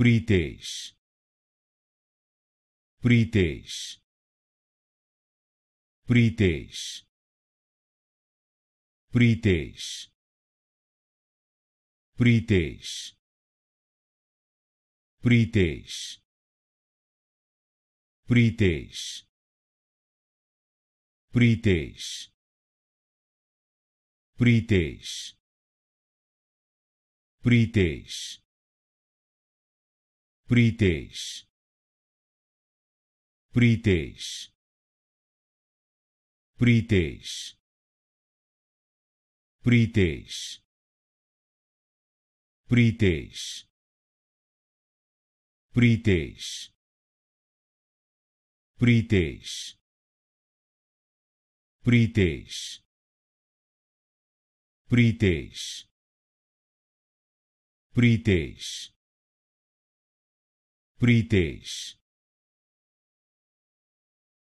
Pritesh Pritesh Pritesh Pritesh Pritesh Pritesh Pritesh Pritesh Pritesh Pritesh Pritesh Pritesh Pritesh Pritesh Pritesh Pritesh Pritesh Pritesh Pritesh Pritesh Pritesh